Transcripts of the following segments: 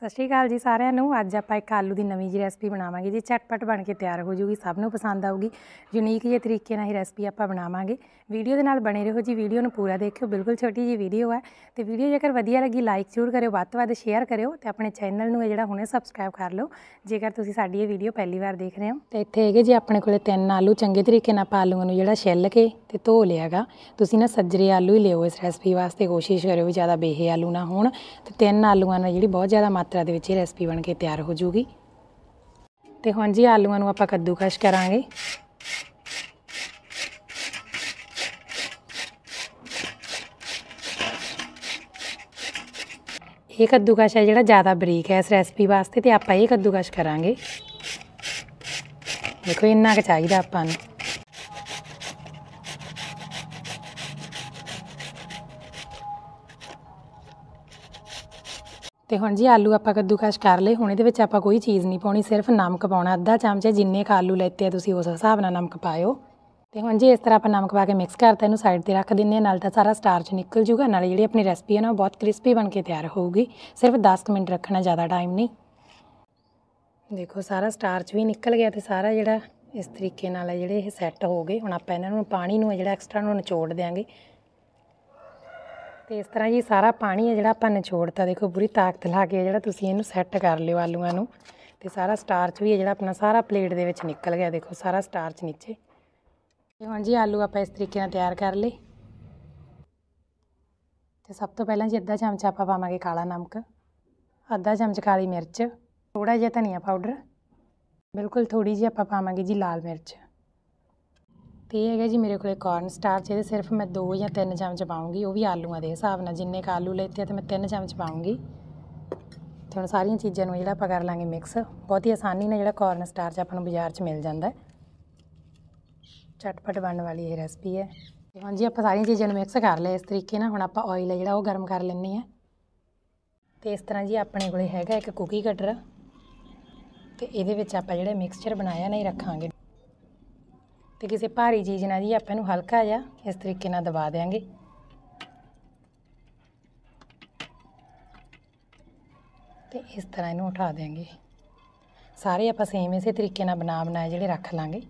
ਸਤਿ ਸ਼੍ਰੀ ਅਕਾਲ ਜੀ ਸਾਰਿਆਂ ਨੂੰ ਅੱਜ ਆਪਾਂ ਇੱਕ ਆਲੂ ਦੀ ਨਵੀਂ ਜੀ ਰੈਸਪੀ ਬਣਾਵਾਂਗੇ ਜੀ ਚਟਪਟ ਬਣ ਕੇ ਤਿਆਰ ਹੋ ਜੂਗੀ ਸਭ ਨੂੰ ਪਸੰਦ ਆਊਗੀ ਯੂਨੀਕ ਜੇ ਤਰੀਕੇ ਨਾਲ ਹੀ ਰੈਸਪੀ ਆਪਾਂ ਬਣਾਵਾਂਗੇ ਵੀਡੀਓ ਦੇ ਨਾਲ ਬਣੇ ਰਹੋ ਜੀ ਵੀਡੀਓ ਨੂੰ ਪੂਰਾ ਦੇਖਿਓ ਬਿਲਕੁਲ ਛੋਟੀ ਜੀ ਵੀਡੀਓ ਹੈ ਤੇ ਵੀਡੀਓ ਜੇਕਰ ਵਧੀਆ ਲੱਗੀ ਲਾਈਕ ਜ਼ਰੂਰ ਕਰਿਓ ਵੱਧ ਤੋਂ ਵੱਧ ਸ਼ੇਅਰ ਕਰਿਓ ਤੇ ਆਪਣੇ ਚੈਨਲ ਨੂੰ ਜਿਹੜਾ ਹੁਣੇ ਸਬਸਕ੍ਰਾਈਬ ਕਰ ਲਓ ਜੇਕਰ ਤੁਸੀਂ ਸਾਡੀ ਇਹ ਵੀਡੀਓ ਪਹਿਲੀ ਵਾਰ ਦੇਖ ਰਹੇ ਹੋ ਤੇ ਇੱਥੇ ਹੈਗੇ ਜੀ ਆਪਣੇ ਕੋਲੇ ਤਿੰਨ ਆਲੂ ਚੰਗੇ ਤਰੀਕੇ ਨਾਲ ਆਪਾਂ ਆਲੂਆਂ ਨੂੰ ਜਿਹੜਾ ਛਿੱਲ ਕੇ ਤੇ ਧੋ ਲਿਆਗਾ ਤੁਸੀਂ ਨਾ ਸੱਜਰੇ ਆਲੂ ਹੀ ਲਿਓ ਇਸ ਰੈਸਪੀ ਵਾਸਤੇ ਕੋਸ਼ਿਸ਼ ਕਰਿਓ ਵੀ ਜ਼ਿਆਦਾ ਬੇਹੇ ਆਲੂ ਨਾ ਹੋਣ ਤੇ ਤਿੰਨ ਆਲੂਆਂ ਨਾਲ ਜਿਹੜੀ ਬਹੁਤ ਜ਼ਿਆਦਾ ਮਾਤਰਾ ਦੇ ਵਿੱਚ ਇਹ ਰੈਸਪੀ ਬਣ ਕੇ ਤਿਆਰ ਹੋ ਜੂਗੀ ਤੇ ਹੁਣ ਜੀ ਆਲੂਆਂ ਨੂੰ ਆਪਾਂ ਕੱਦੂਕਸ਼ ਕਰਾਂਗੇ ਇਹ ਕੱਦੂਕਸ਼ ਹੈ ਜਿਹੜਾ ਜ਼ਿਆਦਾ ਬਰੀਕ ਹੈ ਇਸ ਰੈਸਪੀ ਵਾਸਤੇ ਤੇ ਆਪਾਂ ਇਹ ਕੱਦੂਕਸ਼ ਕਰਾਂਗੇ ਦੇਖੋ ਇੰਨਾ ਕੁ ਚਾਹੀਦਾ ਆਪਾਂ ਨੂੰ ਤੇ ਹੁਣ ਜੀ ਆਲੂ ਆਪਾਂ ਕੱਦੂਕਸ਼ ਕਰ ਲਏ ਹੁਣ ਇਹਦੇ ਵਿੱਚ ਆਪਾਂ ਕੋਈ ਚੀਜ਼ ਨਹੀਂ ਪਾਉਣੀ ਸਿਰਫ ਨਮਕ ਪਾਉਣਾ ਅੱਧਾ ਚਮਚਾ ਜਿੰਨੇ ਕਾ ਆਲੂ ਲੈਤੇ ਆ ਤੁਸੀਂ ਉਸ ਹਿਸਾਬ ਨਾਲ ਨਮਕ ਪਾਇਓ ਤੇ ਹੁਣ ਜੀ ਇਸ ਤਰ੍ਹਾਂ ਆਪਾਂ ਨਮਕ ਪਾ ਕੇ ਮਿਕਸ ਕਰਤਾ ਇਹਨੂੰ ਸਾਈਡ ਤੇ ਰੱਖ ਦਿੰਨੇ ਆ ਨਾਲ ਤਾਂ ਸਾਰਾ ਸਟਾਰਚ ਨਿਕਲ ਜੂਗਾ ਨਾਲ ਜਿਹੜੀ ਆਪਣੀ ਰੈਸਪੀ ਹੈ ਨਾ ਉਹ ਬਹੁਤ ਕ੍ਰਿਸਪੀ ਬਣ ਕੇ ਤਿਆਰ ਹੋਊਗੀ ਸਿਰਫ 10 ਮਿੰਟ ਰੱਖਣਾ ਜ਼ਿਆਦਾ ਟਾਈਮ ਨਹੀਂ ਦੇਖੋ ਸਾਰਾ ਸਟਾਰਚ ਵੀ ਨਿਕਲ ਗਿਆ ਤੇ ਸਾਰਾ ਜਿਹੜਾ ਇਸ ਤਰੀਕੇ ਨਾਲ ਜਿਹੜੇ ਇਹ ਸੈੱਟ ਹੋ ਗਏ ਹੁਣ ਆਪਾਂ ਇਹਨਾਂ ਨੂੰ ਪਾਣੀ ਨੂੰ ਜਿਹੜਾ ਐਕਸਟਰਾ ਨੂੰ ਨਿਚੋੜ ਦੇਾਂਗੇ ਤੇ ਇਸ ਤਰ੍ਹਾਂ ਜੀ ਸਾਰਾ ਪਾਣੀ ਹੈ ਜਿਹੜਾ ਆਪਾਂ ਨਿਚੋੜਤਾ ਦੇਖੋ ਪੂਰੀ ਤਾਕਤ ਲਾ ਕੇ ਜਿਹੜਾ ਤੁਸੀਂ ਇਹਨੂੰ ਸੈੱਟ ਕਰ ਲਿਓ ਆਲੂਆਂ ਨੂੰ ਤੇ ਸਾਰਾ ਸਟਾਰਚ ਵੀ ਹੈ ਜਿਹੜਾ ਆਪਣਾ ਸਾਰਾ ਪਲੇਟ ਦੇ ਵਿੱਚ ਨਿਕਲ ਗਿਆ ਦੇਖੋ ਸਾਰਾ ਸਟਾਰਚ ਨੀਚੇ ਤੇ ਹੁਣ ਜੀ ਆਲੂ ਆਪਾਂ ਇਸ ਤਰੀਕੇ ਨਾਲ ਤਿਆਰ ਕਰ ਲਏ ਤੇ ਸਭ ਤੋਂ ਪਹਿਲਾਂ ਜੀ ਅੱਧਾ ਚਮਚਾ ਆਪਾਂ ਪਾਵਾਂਗੇ ਕਾਲਾ ਨਮਕ ਅੱਧਾ ਚਮਚ ਕਾਲੀ ਮਿਰਚ ਥੋੜਾ ਜਿਹਾ ਧਨੀਆ ਪਾਊਡਰ ਬਿਲਕੁਲ ਥੋੜੀ ਜਿਹੀ ਆਪਾਂ ਪਾਵਾਂਗੇ ਜੀ ਲਾਲ ਮਿਰਚ ਤੇ ਇਹ ਹੈਗਾ ਜੀ ਮੇਰੇ ਕੋਲੇ ਕਾਰਨ ਸਟਾਰਚ ਇਹਦੇ ਸਿਰਫ ਮੈਂ 2 ਜਾਂ 3 ਚਮਚ ਪਾਉਂਗੀ ਉਹ ਵੀ ਆਲੂਆਂ ਦੇ ਹਿਸਾਬ ਨਾਲ ਜਿੰਨੇ ਕਾ ਆਲੂ ਲੈਤੇ ਤੇ ਮੈਂ 3 ਚਮਚ ਪਾਉਂਗੀ ਤੇ ਹੁਣ ਸਾਰੀਆਂ ਚੀਜ਼ਾਂ ਨੂੰ ਜਿਹੜਾ ਆਪਾਂ ਕਰ ਲਾਂਗੇ ਮਿਕਸ ਬਹੁਤ ਹੀ ਆਸਾਨੀ ਨਾਲ ਜਿਹੜਾ ਕਾਰਨ ਸਟਾਰਚ ਆਪਾਂ ਨੂੰ ਬਾਜ਼ਾਰ 'ਚ ਮਿਲ ਜਾਂਦਾ ਹੈ ਚਟਪਟ ਬਣਨ ਵਾਲੀ ਇਹ ਰੈਸਪੀ ਹੈ ਤੇ ਹਾਂਜੀ ਆਪਾਂ ਸਾਰੀਆਂ ਚੀਜ਼ਾਂ ਨੂੰ ਮਿਕਸ ਕਰ ਲਿਆ ਇਸ ਤਰੀਕੇ ਨਾਲ ਹੁਣ ਆਪਾਂ ਆਇਲ ਹੈ ਜਿਹੜਾ ਉਹ ਗਰਮ ਕਰ ਲੈਣੀ ਹੈ ਤੇ ਇਸ ਤਰ੍ਹਾਂ ਜੀ ਆਪਣੇ ਕੋਲੇ ਹੈਗਾ ਇੱਕ ਕੁਕੀ ਕਟਰ ਤੇ ਇਹਦੇ ਵਿੱਚ ਆਪਾਂ ਜਿਹੜਾ ਮਿਕਸਚਰ ਬਣਾਇਆ ਨਹੀਂ ਰੱਖਾਂਗੇ ਤੇ ਕਿਸੇ ਭਾਰੀ ਚੀਜ਼ ਨਾਲ ਜੀ ਆਪਾਂ ਇਹਨੂੰ ਹਲਕਾ ਜਿਹਾ ਇਸ ਤਰੀਕੇ ਨਾਲ ਦਬਾ ਦੇਾਂਗੇ ਤੇ ਇਸ ਤਰ੍ਹਾਂ ਇਹਨੂੰ ਉਠਾ ਦੇਾਂਗੇ ਸਾਰੇ ਆਪਾਂ ਸੇਮ ਇਸੇ ਤਰੀਕੇ ਨਾਲ ਬਣਾ ਬਣਾਏ ਜਿਹੜੇ ਰੱਖ ਲਾਂਗੇ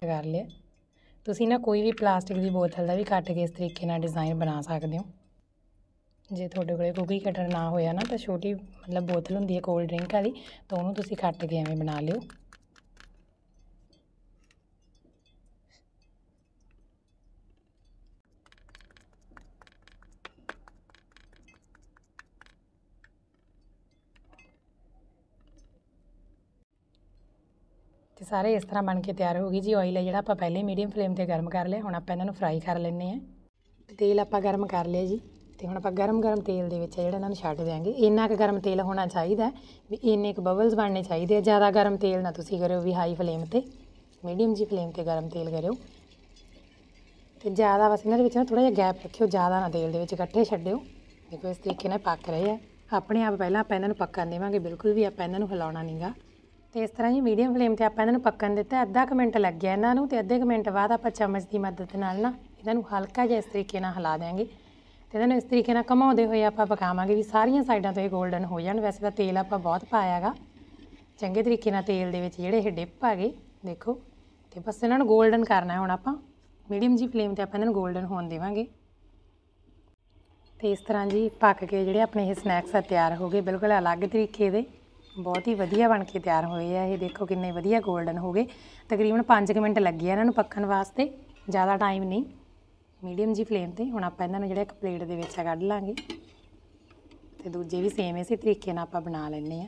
ਕਰ ਲਿਆ ਤੁਸੀਂ ਨਾ ਕੋਈ ਵੀ ਪਲਾਸਟਿਕ ਦੀ ਬੋਤਲ ਦਾ ਵੀ ਕੱਟ ਕੇ ਇਸ ਤਰੀਕੇ ਨਾਲ ਡਿਜ਼ਾਈਨ ਬਣਾ ਸਕਦੇ ਹੋ ਜੇ ਤੁਹਾਡੇ ਕੋਲੇ ਕੋਈ ਕਟਰ ਨਾ ਹੋਇਆ ਨਾ ਤਾਂ ਛੋਟੀ ਮਤਲਬ ਬੋਤਲ ਹੁੰਦੀ ਹੈ ਕੋਲਡ ਡਰਿੰਕ ਵਾਲੀ ਤਾਂ ਉਹਨੂੰ ਤੁਸੀਂ ਕੱਟ ਕੇ ਐਵੇਂ ਬਣਾ ਲਿਓ ਤੇ ਸਾਰੇ ਇਸ ਤਰ੍ਹਾਂ ਬਣ ਕੇ ਤਿਆਰ ਹੋ ਗਈ ਜੀ ਆਇਲ ਹੈ ਜਿਹੜਾ ਆਪਾਂ ਪਹਿਲੇ ਮੀਡੀਅਮ ਫਲੇਮ ਤੇ ਗਰਮ ਕਰ ਲਿਆ ਹੁਣ ਆਪਾਂ ਇਹਨਾਂ ਨੂੰ ਫਰਾਈ ਕਰ ਲੈਣੇ ਆ ਤੇਲ ਆਪਾਂ ਗਰਮ ਕਰ ਲਿਆ ਜੀ ਤੇ ਹੁਣ ਆਪਾਂ ਗਰਮ-ਗਰਮ ਤੇਲ ਦੇ ਵਿੱਚ ਜਿਹੜਾ ਇਹਨਾਂ ਨੂੰ ਛੱਡ ਦੇਾਂਗੇ ਇੰਨਾ ਕੁ ਗਰਮ ਤੇਲ ਹੋਣਾ ਚਾਹੀਦਾ ਵੀ ਇੰਨੇ ਕੁ ਬਬਲਸ ਬਣਨੇ ਚਾਹੀਦੇ ਆ ਜ਼ਿਆਦਾ ਗਰਮ ਤੇਲ ਨਾ ਤੁਸੀਂ ਕਰਿਓ ਵੀ ਹਾਈ ਫਲੇਮ ਤੇ ਮੀਡੀਅਮ ਜੀ ਫਲੇਮ ਤੇ ਗਰਮ ਤੇਲ ਕਰਿਓ ਤੇ ਜ਼ਿਆਦਾ ਬਸ ਇਹਨਾਂ ਦੇ ਵਿੱਚ ਨਾ ਥੋੜਾ ਜਿਹਾ ਗੈਪ ਰੱਖਿਓ ਜ਼ਿਆਦਾ ਨਾ ਤੇਲ ਦੇ ਵਿੱਚ ਇਕੱਠੇ ਛੱਡਿਓ ਦੇਖੋ ਇਸ ਤਰੀਕੇ ਨਾਲ ਪੱਕ ਰਹੇ ਆ ਆਪਣੇ ਆਪ ਪਹਿਲਾਂ ਆਪਾਂ ਇਹਨਾਂ ਨੂੰ ਪੱਕਣ ਦੇਵਾਂਗੇ ਬਿਲਕੁਲ ਵੀ ਆਪਾਂ ਇਹਨਾਂ ਨੂੰ ਹਿਲਾਉਣਾ ਨਹੀਂਗਾ ਤੇ ਇਸ ਤਰ੍ਹਾਂ ਹੀ ਮੀਡੀਅਮ ਫਲੇਮ ਤੇ ਆਪਾਂ ਇਹਨਾਂ ਨੂੰ ਪੱਕਣ ਦਿੱਤਾ ਅੱਧਾ ਕੁ ਮਿੰਟ ਲੱਗ ਗਿਆ ਇਹਨਾਂ ਨੂੰ ਤੇ ਅੱਧੇ ਕੁ ਮਿੰਟ ਬਾਅਦ ਆਪਾਂ ਚਮਚ ਦੀ ਮਦਦ ਨਾਲ ਨਾ ਇਹਨਾਂ ਨੂੰ ਹਲਕਾ ਜਿਹਾ ਇਸ ਤਰੀਕੇ ਨਾਲ ਹਿਲਾ ਦੇਾਂਗੇ ਤੇ ਇਹਨਾਂ ਨੂੰ ਇਸ ਤਰੀਕੇ ਨਾਲ ਘਮਾਉਂਦੇ ਹੋਏ ਆਪਾਂ ਪਕਾਵਾਂਗੇ ਵੀ ਸਾਰੀਆਂ ਸਾਈਡਾਂ ਤੋਂ ਇਹ 골ਡਨ ਹੋ ਜਾਣ ਵੈਸੇ ਤਾਂ ਤੇਲ ਆਪਾਂ ਬਹੁਤ ਪਾਇਆਗਾ ਚੰਗੇ ਤਰੀਕੇ ਨਾਲ ਤੇਲ ਦੇ ਵਿੱਚ ਜਿਹੜੇ ਇਹ ਡਿਪ ਆ ਗਏ ਦੇਖੋ ਤੇ ਬਸ ਇਹਨਾਂ ਨੂੰ 골ਡਨ ਕਰਨਾ ਹੈ ਹੁਣ ਆਪਾਂ ਮੀਡੀਅਮ ਜੀ ਫਲੇਮ ਤੇ ਆਪਾਂ ਇਹਨਾਂ ਨੂੰ 골ਡਨ ਹੋਣ ਦੇਵਾਂਗੇ ਤੇ ਇਸ ਤਰ੍ਹਾਂ ਜੀ ਪੱਕ ਕੇ ਜਿਹੜੇ ਆਪਣੇ ਇਹ ਸਨੈਕਸ ਆ ਤਿਆਰ ਹੋ ਗਏ ਬਿਲਕੁਲ ਅਲੱਗ ਤਰੀਕੇ ਦੇ ਬਹੁਤ ਹੀ ਵਧੀਆ ਬਣ ਕੇ ਤਿਆਰ ਹੋਏ ਆ ਇਹ ਦੇਖੋ ਕਿੰਨੇ ਵਧੀਆ 골ਡਨ ਹੋ ਗਏ ਤਕਰੀਬਨ 5 ਮਿੰਟ ਲੱਗੇ ਆ ਇਹਨਾਂ ਨੂੰ ਪੱਕਣ ਵਾਸਤੇ ਜ਼ਿਆਦਾ ਟਾਈਮ ਨਹੀਂ ਮੀਡੀਅਮ ਜੀ ਫਲੇਮ ਤੇ ਹੁਣ ਆਪਾਂ ਇਹਨਾਂ ਨੂੰ ਜਿਹੜਾ ਇੱਕ ਪਲੇਟ ਦੇ ਵਿੱਚ ਕੱਢ ਲਾਂਗੇ ਤੇ ਦੂਜੇ ਵੀ ਸੇਮ ਇਸੇ ਤਰੀਕੇ ਨਾਲ ਆਪਾਂ ਬਣਾ ਲੈਣੇ ਆ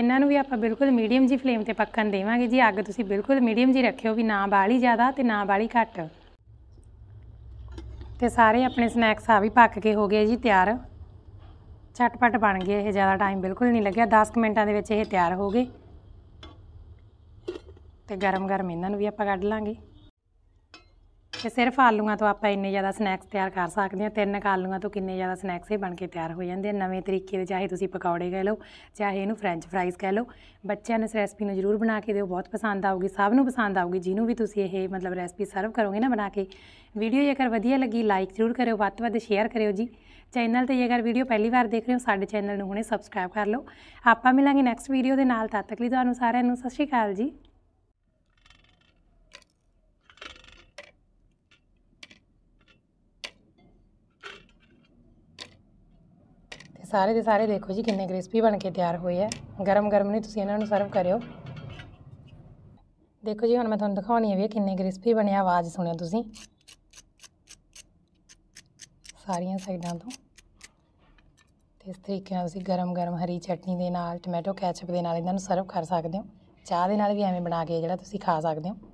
ਇਹਨਾਂ ਨੂੰ ਵੀ ਆਪਾਂ ਬਿਲਕੁਲ ਮੀਡੀਅਮ ਜੀ ਫਲੇਮ ਤੇ ਪੱਕਣ ਦੇਵਾਂਗੇ ਜੀ ਅੱਗ ਤੁਸੀਂ ਬਿਲਕੁਲ ਮੀਡੀਅਮ ਜੀ ਰੱਖਿਓ ਵੀ ਨਾ ਬਾਲੀ ਜ਼ਿਆਦਾ ਤੇ ਨਾ ਬਾਲੀ ਘੱਟ ਤੇ ਸਾਰੇ ਆਪਣੇ ਸਨੈਕਸ ਆ ਵੀ ਪੱਕ ਕੇ ਹੋ ਗਏ ਜੀ ਤਿਆਰ ਛਟਪਟ ਬਣ ਗਏ ਇਹ ਜ਼ਿਆਦਾ ਟਾਈਮ ਬਿਲਕੁਲ ਨਹੀਂ ਲੱਗਿਆ 10 ਮਿੰਟਾਂ ਦੇ ਵਿੱਚ ਇਹ ਤਿਆਰ ਹੋ ਗਏ ਤੇ ਗਰਮ-ਗਰਮ ਇਹਨਾਂ ਨੂੰ ਵੀ ਆਪਾਂ ਕੱਢ ਲਾਂਗੇ ਤੇ ਸਿਰਫ ਆਲੂਆਂ ਤੋਂ ਆਪਾਂ ਇੰਨੇ ਜ਼ਿਆਦਾ ਸਨੈਕਸ ਤਿਆਰ ਕਰ ਸਕਦੇ ਹਾਂ ਤਿੰਨ ਕਾਲੂਆਂ ਆਲੂਆਂ ਤੋਂ ਕਿੰਨੇ ਜ਼ਿਆਦਾ ਸਨੈਕਸ ਹੀ ਬਣ ਕੇ ਤਿਆਰ ਹੋ ਜਾਂਦੇ ਆ ਨਵੇਂ ਤਰੀਕੇ ਦੇ ਚਾਹੇ ਤੁਸੀਂ ਪਕੌੜੇ ਕਹਿ ਲਓ ਚਾਹੇ ਇਹਨੂੰ ਫ੍ਰੈਂਚ ਫ੍ਰਾਈਜ਼ ਕਹਿ ਲਓ ਬੱਚਿਆਂ ਨੂੰ ਇਸ ਰੈਸਪੀ ਨੂੰ ਜ਼ਰੂਰ ਬਣਾ ਕੇ ਦਿਓ ਬਹੁਤ ਪਸੰਦ ਆਊਗੀ ਸਭ ਨੂੰ ਪਸੰਦ ਆਊਗੀ ਜਿਹਨੂੰ ਵੀ ਤੁਸੀਂ ਇਹ ਮਤਲਬ ਰੈਸਪੀ ਸਰਵ ਕਰੋਗੇ ਨਾ ਬਣਾ ਕੇ ਵੀਡੀਓ ਜੇਕਰ ਵਧੀਆ ਲੱਗੀ ਲਾਈਕ ਜ਼ਰੂਰ ਕਰਿਓ ਵੱਧ ਤੋਂ ਵੱਧ ਸ਼ੇਅਰ ਕਰਿਓ ਜੀ ਚੈਨਲ ਤੇ ਜੇਕਰ ਵੀਡੀਓ ਪਹਿਲੀ ਵਾਰ ਦੇਖ ਰਹੇ ਹੋ ਸਾਡੇ ਚੈਨਲ ਨੂੰ ਹੁਣੇ ਸਬਸਕ੍ਰਾਈਬ ਕਰ ਲਓ ਆਪਾਂ ਮਿਲਾਂਗੇ ਨੈਕਸਟ ਵੀਡੀਓ ਦੇ ਨਾਲ ਤਦ ਤੱਕ ਲਈ ਤੁਹਾਨੂੰ ਸਾਰਿਆਂ ਨੂੰ ਸਤਿ ਸ਼੍ਰੀ ਅਕਾਲ ਜੀ ਸਾਰੇ ਦੇ ਸਾਰੇ ਦੇਖੋ ਜੀ ਕਿੰਨੇ ਕ੍ਰਿਸਪੀ ਬਣ ਕੇ ਤਿਆਰ ਹੋਏ ਆ ਗਰਮ ਗਰਮ ਨੇ ਤੁਸੀਂ ਇਹਨਾਂ ਨੂੰ ਸਰਵ ਕਰਿਓ ਦੇਖੋ ਜੀ ਹੁਣ ਮੈਂ ਤੁਹਾਨੂੰ ਦਿਖਾਉਣੀ ਹੈ ਵੀ ਕਿੰਨੇ ਕ੍ਰਿਸਪੀ ਬਣਿਆ ਆਵਾਜ਼ ਸੁਣਿਓ ਤੁਸੀਂ ਸਾਰੀਆਂ ਸਾਈਡਾਂ ਤੋਂ ਤੇ ਇਸ ਤਰੀਕੇ ਨਾਲ ਤੁਸੀਂ ਗਰਮ-ਗਰਮ ਹਰੀ ਚਟਨੀ ਦੇ ਨਾਲ ਟੋਮੈਟੋ ਕੈਚਪ ਦੇ ਨਾਲ ਇਹਨਾਂ ਨੂੰ ਸਰਵ ਕਰ ਸਕਦੇ ਹੋ ਚਾਹ ਦੇ ਨਾਲ ਵੀ ਐਵੇਂ ਬਣਾ ਕੇ ਜਿਹੜਾ ਤੁਸੀਂ ਖਾ ਸਕਦੇ ਹੋ